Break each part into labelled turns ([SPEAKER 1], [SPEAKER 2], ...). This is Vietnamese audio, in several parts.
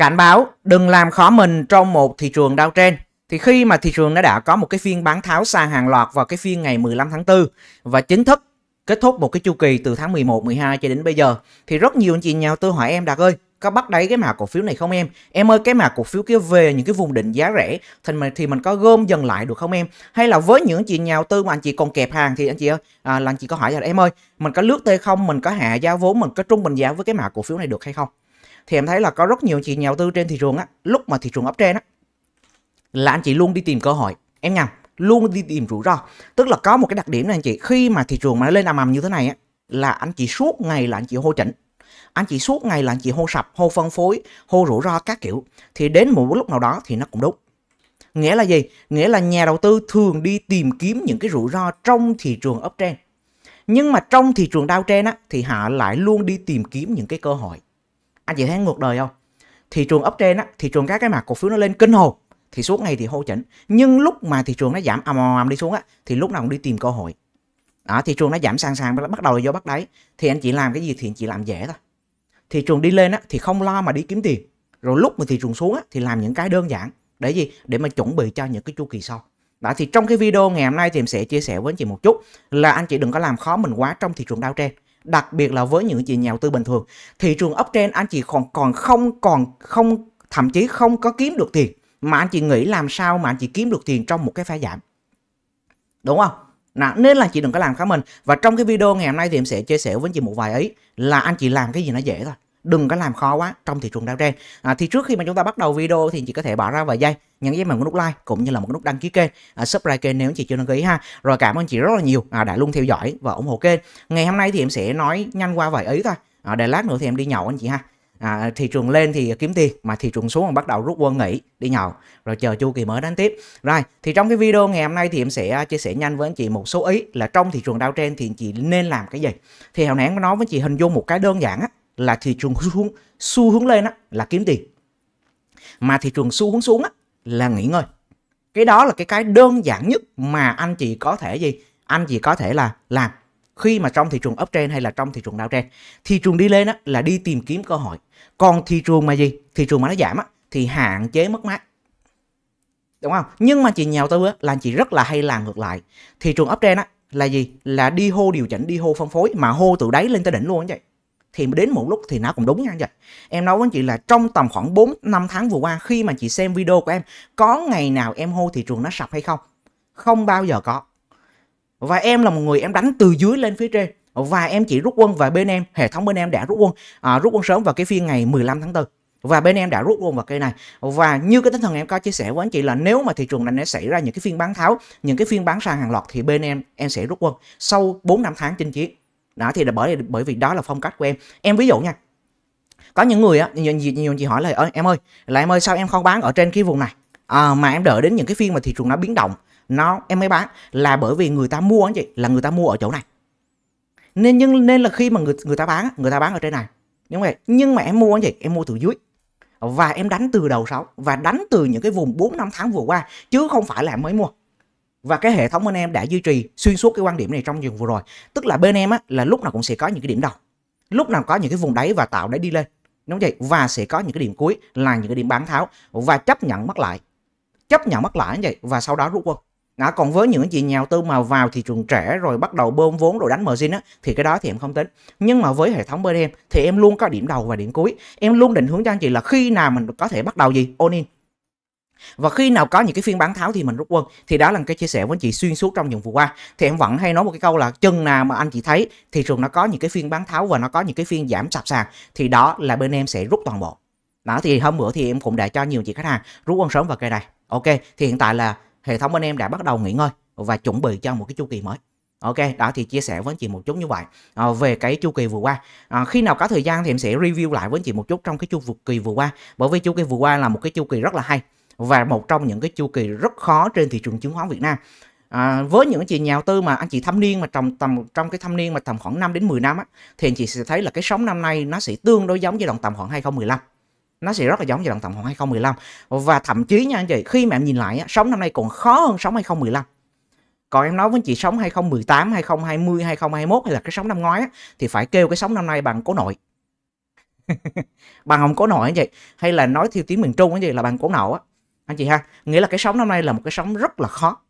[SPEAKER 1] cảnh báo đừng làm khó mình trong một thị trường đau trên thì khi mà thị trường nó đã có một cái phiên bán tháo xa hàng loạt vào cái phiên ngày 15 tháng 4 và chính thức kết thúc một cái chu kỳ từ tháng 11, 12 cho đến bây giờ thì rất nhiều anh chị nhà đầu tư hỏi em Đạt ơi có bắt đáy cái mã cổ phiếu này không em? Em ơi cái mã cổ phiếu kia về những cái vùng định giá rẻ thì mình thì mình có gom dần lại được không em? Hay là với những chị nhà đầu tư mà anh chị còn kẹp hàng thì anh chị ơi à, là anh chị có hỏi là em ơi mình có lướt tê không? Mình có hạ giá vốn? Mình có trung bình giá với cái mã cổ phiếu này được hay không? thì em thấy là có rất nhiều chị nhà đầu tư trên thị trường á lúc mà thị trường up trên á là anh chị luôn đi tìm cơ hội em nhầm luôn đi tìm rủi ro tức là có một cái đặc điểm này anh chị khi mà thị trường mà nó lên ầm ầm như thế này á là anh chị suốt ngày là anh chị hô chỉnh anh chị suốt ngày là anh chị hô sập hô phân phối hô rủi ro các kiểu thì đến một lúc nào đó thì nó cũng đúng nghĩa là gì nghĩa là nhà đầu tư thường đi tìm kiếm những cái rủi ro trong thị trường trên nhưng mà trong thị trường trên á thì họ lại luôn đi tìm kiếm những cái cơ hội anh chị thấy ngược đời không thị trường ấp trên á thị trường các cái mặt cổ phiếu nó lên kinh hồn thì suốt ngày thì hô chỉnh nhưng lúc mà thị trường nó giảm ầm à, ầm đi xuống á thì lúc nào cũng đi tìm cơ hội đó, thị trường nó giảm sàn sàn bắt đầu do bắt đáy thì anh chị làm cái gì thì anh chị làm dễ thôi thị trường đi lên á thì không lo mà đi kiếm tiền rồi lúc mà thị trường xuống á thì làm những cái đơn giản để gì để mà chuẩn bị cho những cái chu kỳ sau đó thì trong cái video ngày hôm nay thì em sẽ chia sẻ với anh chị một chút là anh chị đừng có làm khó mình quá trong thị trường đau trên đặc biệt là với những chị nhà đầu tư bình thường thị trường uptrend anh chị còn còn không còn không thậm chí không có kiếm được tiền mà anh chị nghĩ làm sao mà anh chị kiếm được tiền trong một cái pha giảm đúng không nào, nên là chị đừng có làm khá mình và trong cái video ngày hôm nay thì em sẽ chia sẻ với anh chị một vài ấy là anh chị làm cái gì nó dễ thôi đừng có làm khó quá trong thị trường đao trên. à, thì trước khi mà chúng ta bắt đầu video thì chị có thể bỏ ra vài giây nhấn với mình nút like cũng như là một nút đăng ký kênh à, subscribe kênh nếu chị chưa đăng ký ha rồi cảm ơn chị rất là nhiều à, đã luôn theo dõi và ủng hộ kênh ngày hôm nay thì em sẽ nói nhanh qua vài ý thôi à, để lát nữa thì em đi nhậu anh chị ha à, thị trường lên thì kiếm tiền mà thị trường xuống bắt đầu rút quân nghỉ đi nhậu rồi chờ chu kỳ mới đánh tiếp rồi thì trong cái video ngày hôm nay thì em sẽ à, chia sẻ nhanh với anh chị một số ý là trong thị trường đao trên thì anh chị nên làm cái gì thì hồi nãy em nói với chị hình dung một cái đơn giản á là thị trường xu hướng xu hướng lên á là kiếm tiền mà thị trường xu hướng xuống á là nghỉ ngơi cái đó là cái cái đơn giản nhất mà anh chị có thể gì anh chị có thể là làm khi mà trong thị trường trên hay là trong thị trường trên thị trường đi lên á, là đi tìm kiếm cơ hội còn thị trường mà gì thị trường mà nó giảm á, thì hạn chế mất mát đúng không nhưng mà chị nhào tư á, là chị rất là hay làm ngược lại thị trường trên á, là gì là đi hô điều chỉnh đi hô phân phối mà hô từ đáy lên tới đỉnh luôn vậy thì đến một lúc thì nó cũng đúng nha anh chị. Em nói với anh chị là trong tầm khoảng 4 5 tháng vừa qua khi mà chị xem video của em, có ngày nào em hô thị trường nó sập hay không? Không bao giờ có. Và em là một người em đánh từ dưới lên phía trên và em chỉ rút quân và bên em hệ thống bên em đã rút quân à, rút quân sớm vào cái phiên ngày 15 tháng 4 và bên em đã rút luôn vào cây này và như cái tinh thần em có chia sẻ với anh chị là nếu mà thị trường này nó xảy ra những cái phiên bán tháo những cái phiên bán sàn hàng loạt thì bên em em sẽ rút quân sau 4 năm tháng chinh chiến đó thì là bởi bởi vì đó là phong cách của em em ví dụ nha có những người á nhiều, nhiều, nhiều chị hỏi là em ơi là em ơi sao em không bán ở trên cái vùng này à, mà em đợi đến những cái phiên mà thị trường nó biến động nó em mới bán là bởi vì người ta mua anh chị là người ta mua ở chỗ này nên nhưng nên là khi mà người người ta bán người ta bán ở trên này nhưng mà nhưng mà em mua anh chị em mua từ dưới và em đánh từ đầu sáu và đánh từ những cái vùng 4 năm tháng vừa qua chứ không phải là em mới mua và cái hệ thống bên em đã duy trì xuyên suốt cái quan điểm này trong trường vừa rồi tức là bên em á, là lúc nào cũng sẽ có những cái điểm đầu lúc nào có những cái vùng đáy và tạo đáy đi lên đúng vậy và sẽ có những cái điểm cuối là những cái điểm bán tháo và chấp nhận mất lại chấp nhận mất lại như vậy và sau đó rút quân đó, còn với những chị nhà đầu tư mà vào thị trường trẻ rồi bắt đầu bơm vốn rồi đánh margin á, thì cái đó thì em không tính. Nhưng mà với hệ thống bên em thì em luôn có điểm đầu và điểm cuối. Em luôn định hướng cho anh chị là khi nào mình có thể bắt đầu gì? on in và khi nào có những cái phiên bán tháo thì mình rút quân thì đó là cái chia sẻ với anh chị xuyên suốt trong những vừa qua thì em vẫn hay nói một cái câu là chân nào mà anh chị thấy thị trường nó có những cái phiên bán tháo và nó có những cái phiên giảm sạp sàn thì đó là bên em sẽ rút toàn bộ đó thì hôm bữa thì em cũng đã cho nhiều chị khách hàng rút quân sớm vào cây này ok thì hiện tại là hệ thống bên em đã bắt đầu nghỉ ngơi và chuẩn bị cho một cái chu kỳ mới Ok, đó thì chia sẻ với anh chị một chút như vậy à, về cái chu kỳ vừa qua. À, khi nào có thời gian thì em sẽ review lại với anh chị một chút trong cái chu kỳ vừa qua, bởi vì chu kỳ vừa qua là một cái chu kỳ rất là hay và một trong những cái chu kỳ rất khó trên thị trường chứng khoán Việt Nam. À, với những chị nhà đầu tư mà anh chị thâm niên mà trong tầm trong cái thâm niên mà tầm khoảng 5 đến 10 năm á thì anh chị sẽ thấy là cái sóng năm nay nó sẽ tương đối giống giai đoạn tầm khoảng 2015 nó sẽ rất là giống giai đoạn tầm khoảng 2015 và thậm chí nha anh chị khi mà em nhìn lại á, sóng năm nay còn khó hơn sóng 2015 còn em nói với chị sóng 2018, 2020, 2021 hay là cái sóng năm ngoái á, thì phải kêu cái sóng năm nay bằng cố nội bằng hồng cố nội anh chị hay là nói theo tiếng miền trung anh chị là bằng cố nội á anh chị ha nghĩa là cái sóng năm nay là một cái sóng rất là khó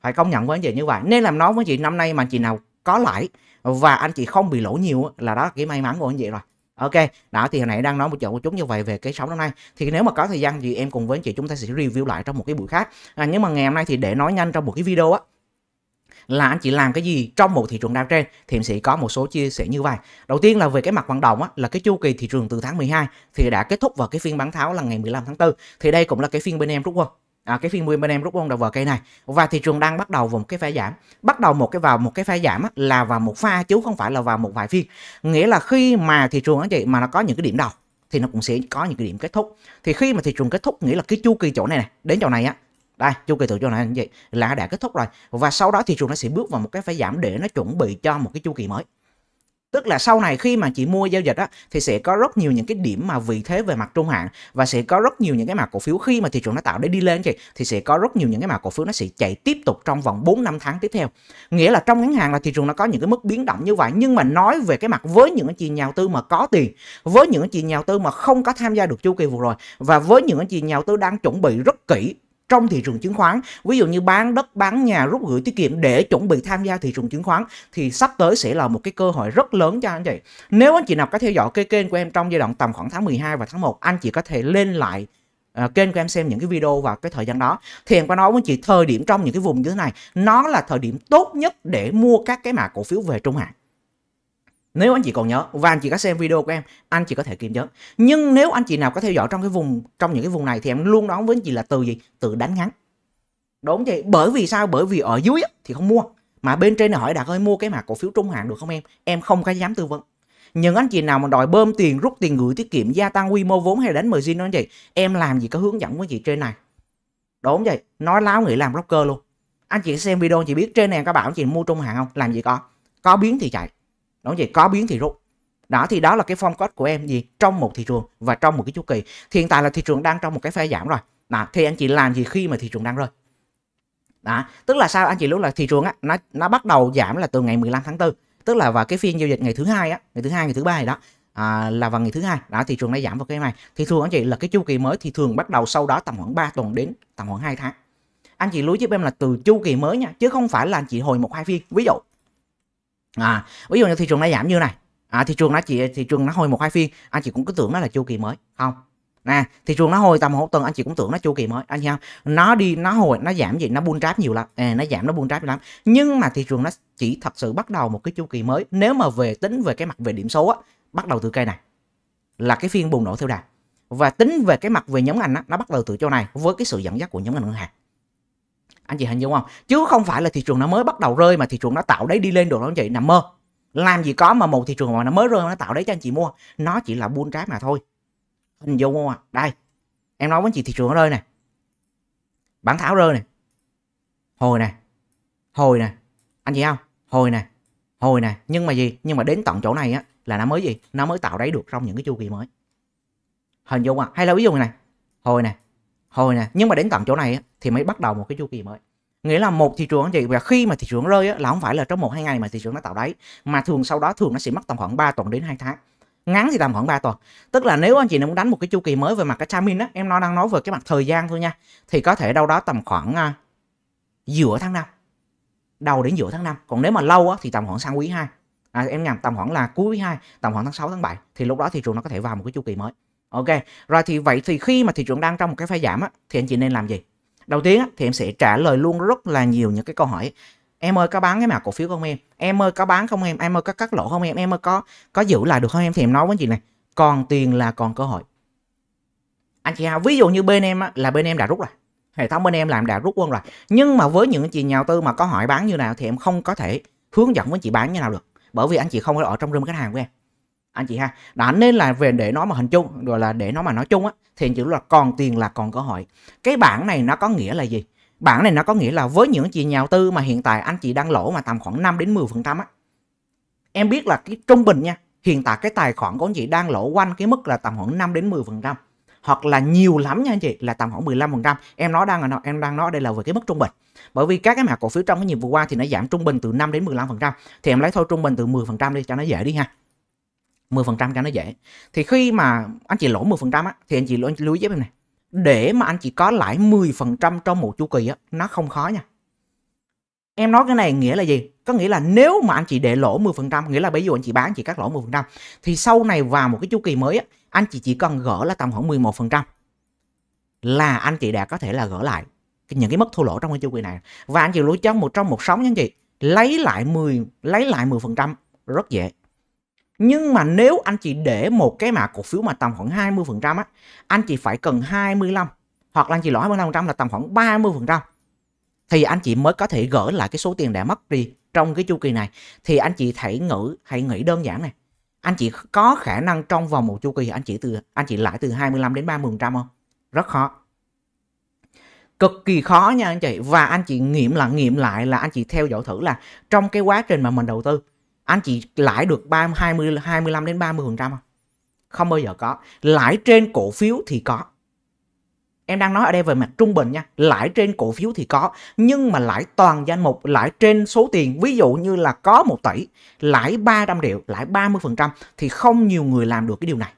[SPEAKER 1] phải công nhận với anh chị như vậy nên làm nói với chị năm nay mà chị nào có lãi và anh chị không bị lỗ nhiều là đó là cái may mắn của anh chị rồi ok đó thì hồi nãy đang nói một chỗ chúng như vậy về cái sóng năm nay thì nếu mà có thời gian thì em cùng với anh chị chúng ta sẽ review lại trong một cái buổi khác à, nhưng mà ngày hôm nay thì để nói nhanh trong một cái video á là anh chị làm cái gì trong một thị trường đang trên thì em sẽ có một số chia sẻ như vậy đầu tiên là về cái mặt vận động á, là cái chu kỳ thị trường từ tháng 12 thì đã kết thúc vào cái phiên bán tháo là ngày 15 tháng 4 thì đây cũng là cái phiên bên em rút quân à, cái phiên bên em rút quân đầu vào cây này và thị trường đang bắt đầu vào một cái pha giảm bắt đầu một cái vào một cái pha giảm á, là vào một pha chứ không phải là vào một vài phiên nghĩa là khi mà thị trường anh chị mà nó có những cái điểm đầu thì nó cũng sẽ có những cái điểm kết thúc thì khi mà thị trường kết thúc nghĩa là cái chu kỳ chỗ này, này đến chỗ này á đây chu kỳ thị trường này là gì là đã kết thúc rồi và sau đó thị trường nó sẽ bước vào một cái phải giảm để nó chuẩn bị cho một cái chu kỳ mới tức là sau này khi mà chị mua giao dịch á thì sẽ có rất nhiều những cái điểm mà vị thế về mặt trung hạn và sẽ có rất nhiều những cái mặt cổ phiếu khi mà thị trường nó tạo để đi lên chị thì sẽ có rất nhiều những cái mặt cổ phiếu nó sẽ chạy tiếp tục trong vòng 4 năm tháng tiếp theo nghĩa là trong ngắn hạn là thị trường nó có những cái mức biến động như vậy nhưng mà nói về cái mặt với những anh chị nhà đầu tư mà có tiền với những anh chị nhà đầu tư mà không có tham gia được chu kỳ vừa rồi và với những anh chị nhà đầu tư đang chuẩn bị rất kỹ trong thị trường chứng khoán ví dụ như bán đất bán nhà rút gửi tiết kiệm để chuẩn bị tham gia thị trường chứng khoán thì sắp tới sẽ là một cái cơ hội rất lớn cho anh chị nếu anh chị nào có theo dõi cái kênh của em trong giai đoạn tầm khoảng tháng 12 và tháng 1 anh chị có thể lên lại uh, kênh của em xem những cái video vào cái thời gian đó thì em có nói với chị thời điểm trong những cái vùng như thế này nó là thời điểm tốt nhất để mua các cái mã cổ phiếu về trung hạn nếu anh chị còn nhớ và anh chị có xem video của em, anh chị có thể kiểm chứng. Nhưng nếu anh chị nào có theo dõi trong cái vùng trong những cái vùng này thì em luôn đón với anh chị là từ gì? Từ đánh ngắn. Đúng vậy. Bởi vì sao? Bởi vì ở dưới thì không mua mà bên trên hỏi đã ơi mua cái mặt cổ phiếu trung hạn được không em? Em không có dám tư vấn. Những anh chị nào mà đòi bơm tiền, rút tiền gửi tiết kiệm, gia tăng quy mô vốn hay đánh margin nó anh em làm gì có hướng dẫn với chị trên này. Đúng vậy, nói láo nghĩ làm broker luôn. Anh chị xem video chị biết trên này các bạn chị mua trung hạn không? Làm gì có? Có biến thì chạy nói về có biến thì rút đó thì đó là cái form code của em gì trong một thị trường và trong một cái chu kỳ thì hiện tại là thị trường đang trong một cái phe giảm rồi đó, thì anh chị làm gì khi mà thị trường đang rơi đó tức là sao anh chị lúc là thị trường á nó nó bắt đầu giảm là từ ngày 15 tháng 4 tức là vào cái phiên giao dịch ngày thứ hai á ngày thứ hai ngày thứ ba gì đó à, là vào ngày thứ hai đó thị trường nó giảm vào cái này thì thường anh chị là cái chu kỳ mới thì thường bắt đầu sau đó tầm khoảng 3 tuần đến tầm khoảng 2 tháng anh chị lưu giúp em là từ chu kỳ mới nha chứ không phải là anh chị hồi một hai phiên ví dụ à ví dụ như thị trường nó giảm như này à, thị trường nó chỉ thị trường nó hồi một hai phiên anh chị cũng cứ tưởng nó là chu kỳ mới không nè thị trường nó hồi tầm một tuần anh chị cũng tưởng nó chu kỳ mới anh chị nó đi nó hồi nó giảm gì nó buôn tráp nhiều lắm à, nó giảm nó buôn tráp nhiều lắm nhưng mà thị trường nó chỉ thật sự bắt đầu một cái chu kỳ mới nếu mà về tính về cái mặt về điểm số á bắt đầu từ cây này là cái phiên bùng nổ theo đà và tính về cái mặt về nhóm ngành á, nó bắt đầu từ chỗ này với cái sự dẫn dắt của nhóm ngành ngân hàng anh chị hình dung không chứ không phải là thị trường nó mới bắt đầu rơi mà thị trường nó tạo đấy đi lên được đâu anh chị nằm mơ làm gì có mà một thị trường mà nó mới rơi nó tạo đấy cho anh chị mua nó chỉ là buôn trái mà thôi hình dung không ạ à? đây em nói với anh chị thị trường nó rơi nè bản thảo rơi nè hồi nè hồi nè anh chị không hồi nè hồi nè nhưng mà gì nhưng mà đến tận chỗ này á là nó mới gì nó mới tạo đáy được trong những cái chu kỳ mới hình dung à hay là ví dụ này hồi nè hồi nè nhưng mà đến tận chỗ này á, thì mới bắt đầu một cái chu kỳ mới nghĩa là một thị trường vậy và khi mà thị trường rơi á, là không phải là trong một hai ngày mà thị trường nó tạo đáy mà thường sau đó thường nó sẽ mất tầm khoảng 3 tuần đến hai tháng ngắn thì tầm khoảng 3 tuần tức là nếu anh chị muốn đánh một cái chu kỳ mới về mặt cái timing á em nó đang nói về cái mặt thời gian thôi nha thì có thể đâu đó tầm khoảng uh, giữa tháng 5 đầu đến giữa tháng 5 còn nếu mà lâu á, thì tầm khoảng sang quý 2 à, em nhầm tầm khoảng là cuối quý 2 tầm khoảng tháng 6 tháng 7 thì lúc đó thị trường nó có thể vào một cái chu kỳ mới ok rồi thì vậy thì khi mà thị trường đang trong một cái pha giảm á, thì anh chị nên làm gì đầu tiên thì em sẽ trả lời luôn rất là nhiều những cái câu hỏi em ơi có bán cái mã cổ phiếu không em em ơi có bán không em em ơi có cắt lỗ không em em ơi có có giữ lại được không em thì em nói với chị này còn tiền là còn cơ hội anh chị Hào ví dụ như bên em á, là bên em đã rút rồi hệ thống bên em làm đã rút quân rồi nhưng mà với những chị nhà đầu tư mà có hỏi bán như nào thì em không có thể hướng dẫn với chị bán như nào được bởi vì anh chị không ở trong room khách hàng của em anh chị ha đã nên là về để nó mà hình chung rồi là để nó mà nói chung á thì chữ là còn tiền là còn cơ hội cái bảng này nó có nghĩa là gì bảng này nó có nghĩa là với những chị nhà đầu tư mà hiện tại anh chị đang lỗ mà tầm khoảng 5 đến 10 phần trăm á em biết là cái trung bình nha hiện tại cái tài khoản của anh chị đang lỗ quanh cái mức là tầm khoảng 5 đến 10 phần trăm hoặc là nhiều lắm nha anh chị là tầm khoảng 15 phần trăm em nói đang là em đang nói đây là về cái mức trung bình bởi vì các cái mã cổ phiếu trong cái nhiệm vừa qua thì nó giảm trung bình từ 5 đến 15 phần trăm thì em lấy thôi trung bình từ 10 phần trăm đi cho nó dễ đi ha 10% cho nó dễ thì khi mà anh chị lỗ 10% á thì anh chị lưu ý giúp em này để mà anh chị có lãi 10% trong một chu kỳ á nó không khó nha em nói cái này nghĩa là gì có nghĩa là nếu mà anh chị để lỗ 10% nghĩa là bây giờ anh chị bán chị cắt lỗ 10% thì sau này vào một cái chu kỳ mới á, anh chị chỉ cần gỡ là tầm khoảng 11% là anh chị đã có thể là gỡ lại những cái mức thua lỗ trong cái chu kỳ này và anh chị lỗ trong một trong một sóng nha anh chị lấy lại 10 lấy lại 10% rất dễ nhưng mà nếu anh chị để một cái mã cổ phiếu mà tầm khoảng 20% á, anh chị phải cần 25 hoặc là anh chị lỗ 25% là tầm khoảng 30% thì anh chị mới có thể gỡ lại cái số tiền đã mất đi trong cái chu kỳ này thì anh chị hãy ngữ hãy nghĩ đơn giản này anh chị có khả năng trong vòng một chu kỳ anh chị từ anh chị lãi từ 25 đến 30 không rất khó cực kỳ khó nha anh chị và anh chị nghiệm lại nghiệm lại là anh chị theo dõi thử là trong cái quá trình mà mình đầu tư anh chị lãi được 30 20 25 đến 30% không? Không bao giờ có. Lãi trên cổ phiếu thì có. Em đang nói ở đây về mặt trung bình nha, lãi trên cổ phiếu thì có, nhưng mà lãi toàn danh mục, lãi trên số tiền, ví dụ như là có 1 tỷ, lãi 300 triệu, lãi 30% thì không nhiều người làm được cái điều này.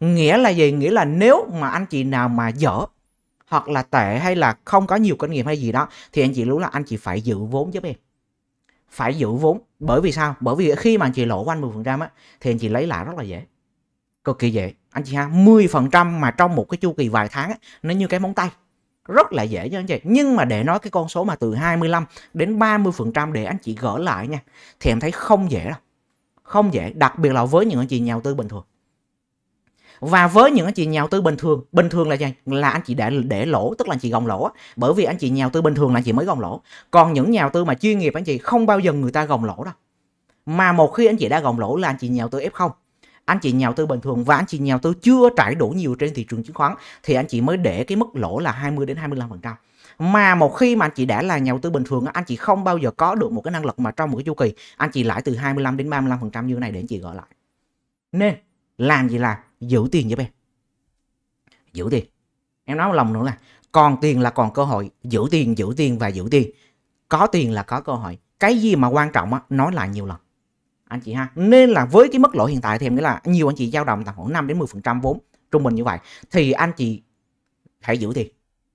[SPEAKER 1] Nghĩa là gì? Nghĩa là nếu mà anh chị nào mà dở hoặc là tệ hay là không có nhiều kinh nghiệm hay gì đó thì anh chị lưu là anh chị phải giữ vốn giúp em phải giữ vốn bởi vì sao bởi vì khi mà anh chị lỗ quanh 10 phần trăm á thì anh chị lấy lại rất là dễ cực kỳ dễ anh chị ha 10 phần trăm mà trong một cái chu kỳ vài tháng nó như cái móng tay rất là dễ cho anh chị nhưng mà để nói cái con số mà từ 25 đến 30 phần trăm để anh chị gỡ lại nha thì em thấy không dễ đâu không dễ đặc biệt là với những anh chị nhà đầu tư bình thường và với những anh chị nhà đầu tư bình thường bình thường là gì là anh chị để để lỗ tức là anh chị gồng lỗ bởi vì anh chị nhà đầu tư bình thường là anh chị mới gồng lỗ còn những nhà đầu tư mà chuyên nghiệp anh chị không bao giờ người ta gồng lỗ đâu mà một khi anh chị đã gồng lỗ là anh chị nhà đầu tư f không anh chị nhà đầu tư bình thường và anh chị nhà đầu tư chưa trải đủ nhiều trên thị trường chứng khoán thì anh chị mới để cái mức lỗ là 20 đến 25% mà một khi mà anh chị đã là nhà đầu tư bình thường anh chị không bao giờ có được một cái năng lực mà trong một cái chu kỳ anh chị lãi từ 25 đến 35% như thế này để anh chị gọi lại nên làm gì làm giữ tiền giúp em giữ tiền em nói một lòng nữa là còn tiền là còn cơ hội giữ tiền giữ tiền và giữ tiền có tiền là có cơ hội cái gì mà quan trọng á nói lại nhiều lần anh chị ha nên là với cái mức lỗ hiện tại thì em nghĩ là nhiều anh chị dao động tầm khoảng 5 đến 10 phần trăm vốn trung bình như vậy thì anh chị hãy giữ tiền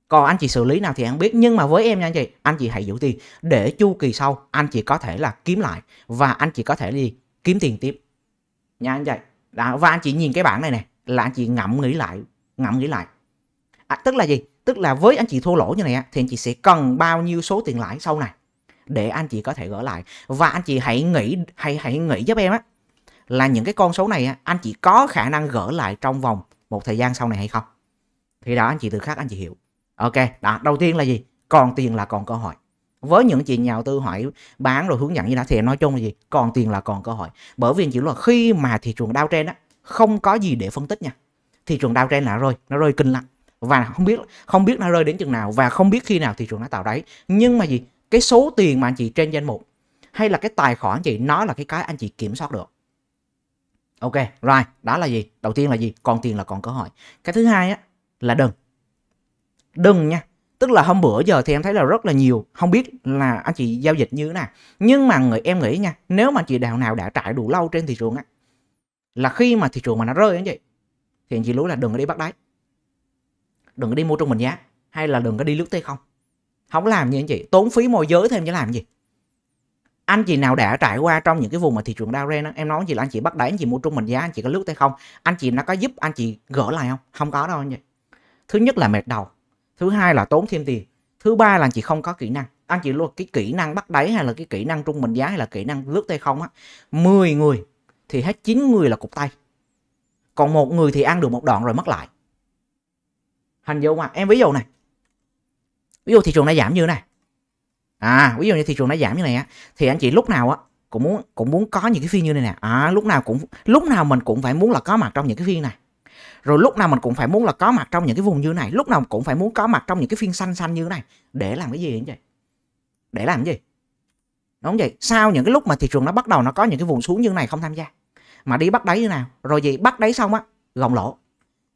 [SPEAKER 1] còn anh chị xử lý nào thì anh biết nhưng mà với em nha anh chị anh chị hãy giữ tiền để chu kỳ sau anh chị có thể là kiếm lại và anh chị có thể đi kiếm tiền tiếp nha anh chị đó, và anh chị nhìn cái bảng này nè là anh chị ngẫm nghĩ lại ngẫm nghĩ lại à, tức là gì tức là với anh chị thua lỗ như này thì anh chị sẽ cần bao nhiêu số tiền lãi sau này để anh chị có thể gỡ lại và anh chị hãy nghĩ hãy hãy nghĩ giúp em á là những cái con số này anh chị có khả năng gỡ lại trong vòng một thời gian sau này hay không thì đó anh chị tự khắc anh chị hiểu ok đó đầu tiên là gì còn tiền là còn cơ hội với những chị nhà đầu tư hỏi bán rồi hướng dẫn như đó thì nói chung là gì còn tiền là còn cơ hội bởi vì chỉ là khi mà thị trường đau trên á không có gì để phân tích nha thị trường đau trên là rồi nó rơi kinh lặng và không biết không biết nó rơi đến chừng nào và không biết khi nào thị trường nó tạo đáy nhưng mà gì cái số tiền mà anh chị trên danh mục hay là cái tài khoản chị nó là cái cái anh chị kiểm soát được ok rồi đó là gì đầu tiên là gì còn tiền là còn cơ hội cái thứ hai á là đừng đừng nha tức là hôm bữa giờ thì em thấy là rất là nhiều không biết là anh chị giao dịch như thế nào nhưng mà người em nghĩ nha nếu mà chị đào nào đã trải đủ lâu trên thị trường á là khi mà thị trường mà nó rơi như vậy thì anh chị lưu là đừng có đi bắt đáy đừng có đi mua trung bình giá hay là đừng có đi lướt tay không không làm như anh chị tốn phí môi giới thêm chứ làm gì anh chị nào đã trải qua trong những cái vùng mà thị trường down ren em nói gì là anh chị bắt đáy anh chị mua trung bình giá anh chị có lướt tay không anh chị nó có giúp anh chị gỡ lại không không có đâu anh chị thứ nhất là mệt đầu thứ hai là tốn thêm tiền thứ ba là anh chị không có kỹ năng anh chị luôn cái kỹ năng bắt đáy hay là cái kỹ năng trung bình giá hay là kỹ năng lướt tay không á 10 người thì hết 9 người là cục tay còn một người thì ăn được một đoạn rồi mất lại hình dung mà em ví dụ này ví dụ thị trường đã giảm như này à ví dụ như thị trường đã giảm như này á thì anh chị lúc nào á cũng muốn cũng muốn có những cái phiên như này nè à, lúc nào cũng lúc nào mình cũng phải muốn là có mặt trong những cái phiên này rồi lúc nào mình cũng phải muốn là có mặt trong những cái vùng như này lúc nào cũng phải muốn có mặt trong những cái phiên xanh xanh như này để làm cái gì vậy để làm cái gì đúng không vậy sau những cái lúc mà thị trường nó bắt đầu nó có những cái vùng xuống như này không tham gia mà đi bắt đáy như nào rồi gì bắt đáy xong á gồng lỗ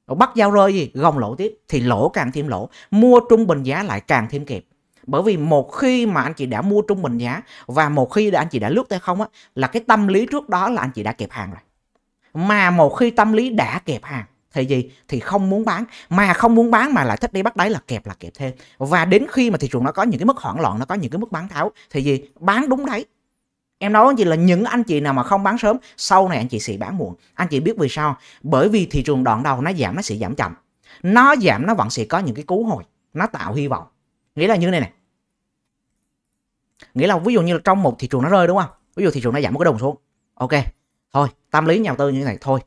[SPEAKER 1] rồi bắt giao rơi gì gồng lỗ tiếp thì lỗ càng thêm lỗ mua trung bình giá lại càng thêm kịp bởi vì một khi mà anh chị đã mua trung bình giá và một khi đã anh chị đã lướt tay không á là cái tâm lý trước đó là anh chị đã kịp hàng rồi mà một khi tâm lý đã kẹp hàng thì gì thì không muốn bán mà không muốn bán mà lại thích đi bắt đáy là kẹp là kẹp thêm và đến khi mà thị trường nó có những cái mức hoảng loạn nó có những cái mức bán tháo thì gì bán đúng đấy em nói gì là những anh chị nào mà không bán sớm sau này anh chị sẽ bán muộn anh chị biết vì sao bởi vì thị trường đoạn đầu nó giảm nó sẽ giảm chậm nó giảm nó vẫn sẽ có những cái cú hồi nó tạo hy vọng nghĩa là như thế này này nghĩa là ví dụ như là trong một thị trường nó rơi đúng không ví dụ thị trường nó giảm một cái đồng xuống ok thôi tâm lý nhà đầu tư như thế này thôi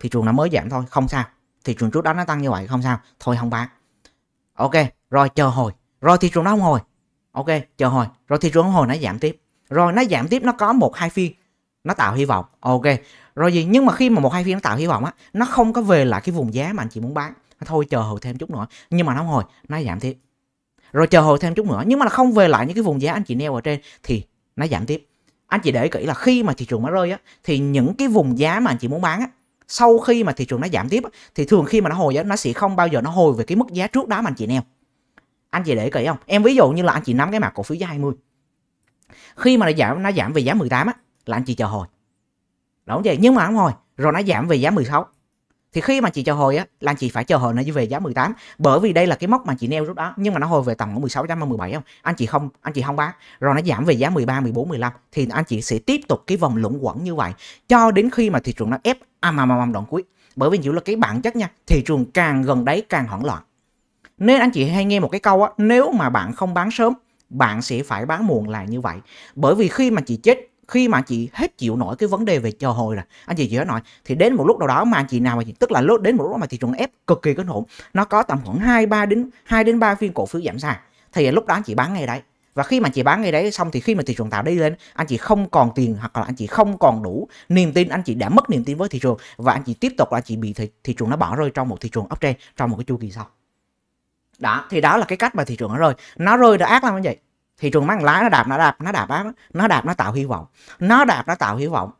[SPEAKER 1] thị trường nó mới giảm thôi không sao thị trường trước đó nó tăng như vậy không sao thôi không bán ok rồi chờ hồi rồi thị trường nó không hồi ok chờ hồi rồi thị trường không hồi nó giảm tiếp rồi nó giảm tiếp nó có một hai phiên nó tạo hy vọng ok rồi gì nhưng mà khi mà một hai phiên nó tạo hy vọng á nó không có về lại cái vùng giá mà anh chị muốn bán thôi chờ hồi thêm chút nữa nhưng mà nó không hồi nó giảm tiếp rồi chờ hồi thêm chút nữa nhưng mà không về lại những cái vùng giá anh chị neo ở trên thì nó giảm tiếp anh chị để kỹ là khi mà thị trường nó rơi á thì những cái vùng giá mà anh chị muốn bán á sau khi mà thị trường nó giảm tiếp á, thì thường khi mà nó hồi á nó sẽ không bao giờ nó hồi về cái mức giá trước đó mà anh chị neo anh chị để kỹ không em ví dụ như là anh chị nắm cái mặt cổ phiếu giá 20 khi mà nó giảm nó giảm về giá 18 á là anh chị chờ hồi đúng vậy nhưng mà không hồi rồi nó giảm về giá 16 thì khi mà chị chờ hồi á là chị phải chờ hồi nó về giá 18 bởi vì đây là cái mốc mà chị neo lúc đó nhưng mà nó hồi về tầm 16 17 không anh chị không anh chị không bán rồi nó giảm về giá 13 14 15 thì anh chị sẽ tiếp tục cái vòng luẩn quẩn như vậy cho đến khi mà thị trường nó ép à mà mà mà đoạn cuối bởi vì chịu là cái bản chất nha thị trường càng gần đấy càng hoảng loạn nên anh chị hay nghe một cái câu á nếu mà bạn không bán sớm bạn sẽ phải bán muộn là như vậy bởi vì khi mà chị chết khi mà anh chị hết chịu nổi cái vấn đề về chờ hồi rồi anh chị chịu nổi thì đến một lúc nào đó mà anh chị nào mà chị, tức là lúc đến một lúc đó mà thị trường ép cực kỳ kinh khủng nó có tầm khoảng 2 3 đến 2 đến 3 phiên cổ phiếu giảm sàn thì lúc đó anh chị bán ngay đấy và khi mà anh chị bán ngay đấy xong thì khi mà thị trường tạo đi lên anh chị không còn tiền hoặc là anh chị không còn đủ niềm tin anh chị đã mất niềm tin với thị trường và anh chị tiếp tục là chị bị thị, thị trường nó bỏ rơi trong một thị trường uptrend trong một cái chu kỳ sau đó thì đó là cái cách mà thị trường nó rơi nó rơi đã ác lắm như vậy thị trường bán lá nó đạp nó đạp nó đạp nó đạp nó tạo hy vọng nó đạp nó tạo hy vọng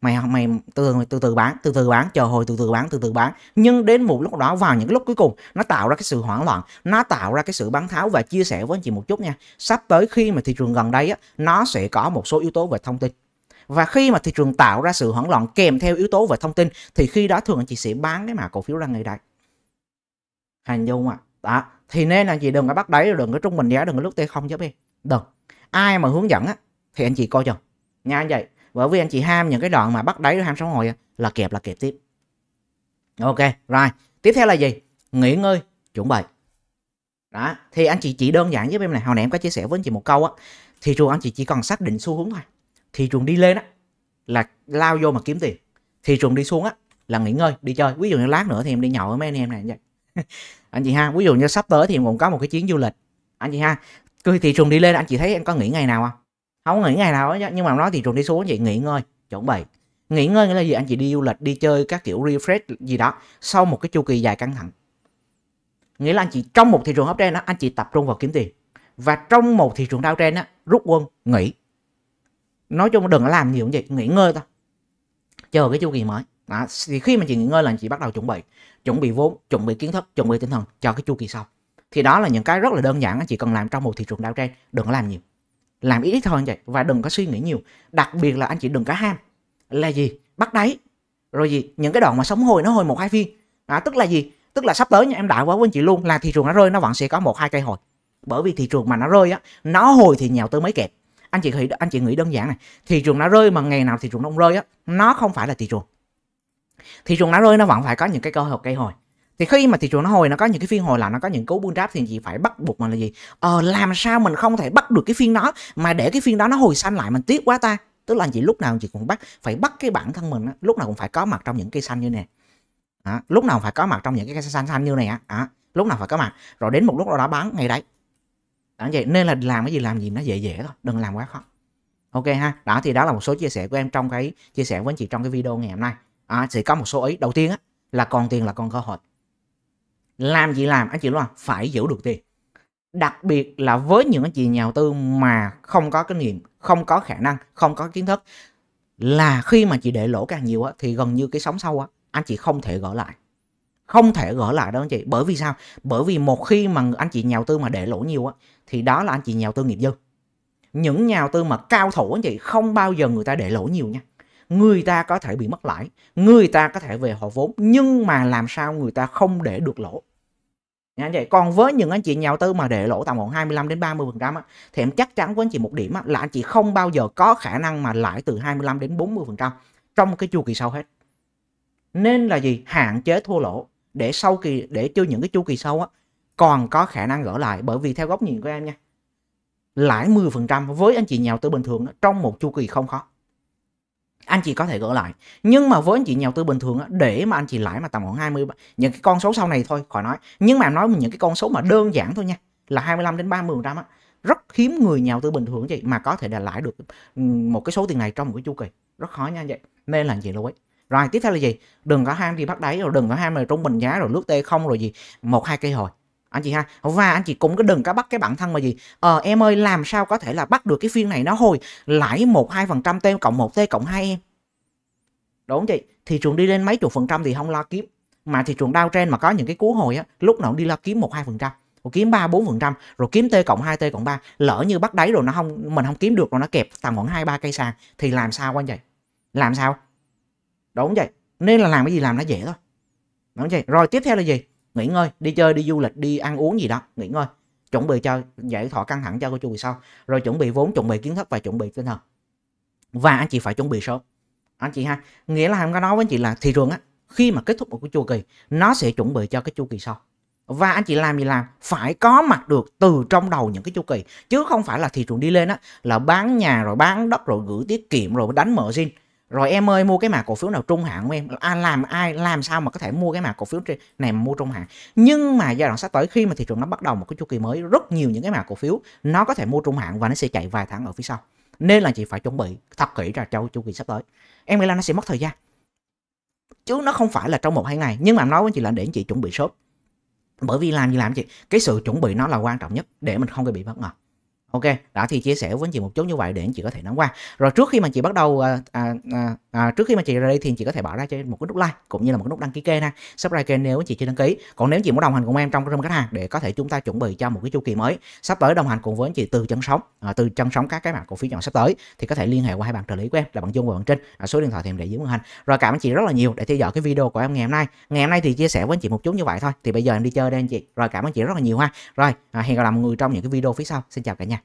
[SPEAKER 1] mày mày từ từ từ bán từ từ bán chờ hồi từ từ bán từ từ bán nhưng đến một lúc đó vào những lúc cuối cùng nó tạo ra cái sự hoảng loạn nó tạo ra cái sự bán tháo và chia sẻ với anh chị một chút nha sắp tới khi mà thị trường gần đây á, nó sẽ có một số yếu tố về thông tin và khi mà thị trường tạo ra sự hoảng loạn kèm theo yếu tố về thông tin thì khi đó thường anh chị sẽ bán cái mã cổ phiếu ra ngay đây hình dung ạ à? đó thì nên là chị đừng có bắt đáy đừng có trung bình giá đừng có lúc t không giúp em được ai mà hướng dẫn á thì anh chị coi chừng nha anh vậy. bởi vì anh chị ham những cái đoạn mà bắt đáy ham sống hồi là kẹp là kẹp tiếp ok rồi tiếp theo là gì nghỉ ngơi chuẩn bị đó thì anh chị chỉ đơn giản với em này hồi nãy em có chia sẻ với anh chị một câu á thị trường anh chị chỉ cần xác định xu hướng thôi thị trường đi lên á là lao vô mà kiếm tiền thị trường đi xuống á là nghỉ ngơi đi chơi ví dụ như lát nữa thì em đi nhậu với mấy anh em này vậy anh chị ha ví dụ như sắp tới thì em cũng có một cái chuyến du lịch anh chị ha cứ thị trường đi lên anh chị thấy em có nghỉ ngày nào không không nghỉ ngày nào hết nhưng mà nói thị trường đi xuống anh chị nghỉ ngơi chuẩn bị nghỉ ngơi nghĩa là gì anh chị đi du lịch đi chơi các kiểu refresh gì đó sau một cái chu kỳ dài căng thẳng nghĩa là anh chị trong một thị trường hấp trên đó anh chị tập trung vào kiếm tiền và trong một thị trường đau trên á rút quân nghỉ nói chung đừng có làm nhiều như vậy nghỉ ngơi thôi chờ cái chu kỳ mới đó. thì khi mà chị nghỉ ngơi là anh chị bắt đầu chuẩn bị chuẩn bị vốn chuẩn bị kiến thức chuẩn bị tinh thần cho cái chu kỳ sau thì đó là những cái rất là đơn giản anh chỉ cần làm trong một thị trường đao trend đừng có làm nhiều làm ít thôi anh chị và đừng có suy nghĩ nhiều đặc biệt là anh chị đừng có ham là gì bắt đáy rồi gì những cái đoạn mà sống hồi nó hồi một hai phiên à, tức là gì tức là sắp tới nha em đại quá với anh chị luôn là thị trường nó rơi nó vẫn sẽ có một hai cây hồi bởi vì thị trường mà nó rơi á nó hồi thì nhào tới mấy kẹp anh chị nghĩ anh chị nghĩ đơn giản này thị trường nó rơi mà ngày nào thị trường nó không rơi á nó không phải là thị trường thị trường nó rơi nó vẫn phải có những cái cơ hội cây hồi thì khi mà thị trường nó hồi nó có những cái phiên hồi là nó có những cú bull trap thì chị phải bắt buộc mình là gì ờ làm sao mình không thể bắt được cái phiên đó mà để cái phiên đó nó hồi xanh lại mình tiếc quá ta tức là chị lúc nào chị cũng bắt phải bắt cái bản thân mình á, lúc nào cũng phải có mặt trong những cây xanh như này à, lúc nào phải có mặt trong những cái cây xanh xanh như này á à, lúc nào phải có mặt rồi đến một lúc nào đó bán ngay đấy đó vậy nên là làm cái gì làm gì nó dễ dễ thôi đừng làm quá khó ok ha đó thì đó là một số chia sẻ của em trong cái chia sẻ với anh chị trong cái video ngày hôm nay à, sẽ có một số ý đầu tiên á, là còn tiền là còn cơ hội làm gì làm anh chị luôn phải giữ được tiền đặc biệt là với những anh chị nhà đầu tư mà không có kinh nghiệm không có khả năng không có kiến thức là khi mà chị để lỗ càng nhiều á, thì gần như cái sóng sâu á, anh chị không thể gỡ lại không thể gỡ lại đâu anh chị bởi vì sao bởi vì một khi mà anh chị nhà đầu tư mà để lỗ nhiều á, thì đó là anh chị nhà đầu tư nghiệp dư những nhà đầu tư mà cao thủ anh chị không bao giờ người ta để lỗ nhiều nha người ta có thể bị mất lãi người ta có thể về họ vốn nhưng mà làm sao người ta không để được lỗ Nha, vậy còn với những anh chị nhà đầu tư mà để lỗ tầm khoảng 25 đến 30 phần trăm thì em chắc chắn với anh chị một điểm là anh chị không bao giờ có khả năng mà lãi từ 25 đến 40 phần trăm trong cái chu kỳ sau hết nên là gì hạn chế thua lỗ để sau kỳ để cho những cái chu kỳ sau á còn có khả năng gỡ lại bởi vì theo góc nhìn của em nha lãi 10 phần trăm với anh chị nhà đầu tư bình thường trong một chu kỳ không khó anh chị có thể gỡ lại nhưng mà với anh chị nhà đầu tư bình thường để mà anh chị lãi mà tầm khoảng 20 những cái con số sau này thôi khỏi nói nhưng mà em nói những cái con số mà đơn giản thôi nha là 25 đến 30 trăm rất hiếm người nhà đầu tư bình thường vậy mà có thể là lãi được một cái số tiền này trong một cái chu kỳ rất khó nha vậy nên là anh chị lưu ý rồi tiếp theo là gì đừng có ham đi bắt đáy rồi đừng có ham là trung bình giá rồi lướt t không rồi gì một hai cây hồi anh chị ha và anh chị cũng cứ đừng có bắt cái bản thân mà gì ờ em ơi làm sao có thể là bắt được cái phiên này nó hồi lãi một hai phần trăm t cộng một t cộng hai em đúng không chị thị trường đi lên mấy chục phần trăm thì không lo kiếm mà thị trường đau trên mà có những cái cú hồi á lúc nào đi lo kiếm một hai phần trăm rồi kiếm ba bốn phần trăm rồi kiếm t cộng hai t cộng ba lỡ như bắt đáy rồi nó không mình không kiếm được rồi nó kẹp tầm khoảng hai ba cây sàn thì làm sao anh vậy làm sao đúng vậy nên là làm cái gì làm nó dễ thôi đúng vậy rồi tiếp theo là gì nghỉ ngơi đi chơi đi du lịch đi ăn uống gì đó nghỉ ngơi chuẩn bị cho giải thỏa căng thẳng cho cô chu kỳ sau rồi chuẩn bị vốn chuẩn bị kiến thức và chuẩn bị tinh thần và anh chị phải chuẩn bị sớm anh chị ha nghĩa là em có nói với anh chị là thị trường á khi mà kết thúc một cái chu kỳ nó sẽ chuẩn bị cho cái chu kỳ sau và anh chị làm gì làm phải có mặt được từ trong đầu những cái chu kỳ chứ không phải là thị trường đi lên á là bán nhà rồi bán đất rồi gửi tiết kiệm rồi đánh mở zin rồi em ơi mua cái mã cổ phiếu nào trung hạn của em à, làm ai làm sao mà có thể mua cái mã cổ phiếu này mà mua trung hạn nhưng mà giai đoạn sắp tới khi mà thị trường nó bắt đầu một cái chu kỳ mới rất nhiều những cái mã cổ phiếu nó có thể mua trung hạn và nó sẽ chạy vài tháng ở phía sau nên là chị phải chuẩn bị thật kỹ ra cho chu kỳ sắp tới em nghĩ là nó sẽ mất thời gian chứ nó không phải là trong một hai ngày nhưng mà em nói với chị là để chị chuẩn bị sớm bởi vì làm gì làm chị cái sự chuẩn bị nó là quan trọng nhất để mình không bị bị bất ngờ ok đó thì chia sẻ với chị một chút như vậy để anh chị có thể nắm qua rồi trước khi mà chị bắt đầu à, à, à, à trước khi mà chị ra đây thì chị có thể bỏ ra cho một cái nút like cũng như là một cái nút đăng ký kênh ha subscribe kênh nếu chị chưa đăng ký còn nếu chị muốn đồng hành cùng em trong room khách hàng để có thể chúng ta chuẩn bị cho một cái chu kỳ mới sắp tới đồng hành cùng với anh chị từ chân sóng à, từ chân sóng các cái mã cổ phiếu chọn sắp tới thì có thể liên hệ qua hai bạn trợ lý của em là bạn Dung và bạn Trinh à, số điện thoại thì em để dưới màn hình rồi cảm ơn chị rất là nhiều để theo dõi cái video của em ngày hôm nay ngày hôm nay thì chia sẻ với anh chị một chút như vậy thôi thì bây giờ em đi chơi đây anh chị rồi cảm ơn chị rất là nhiều ha rồi à, hẹn gặp lại mọi người trong những cái video phía sau xin chào cả nhà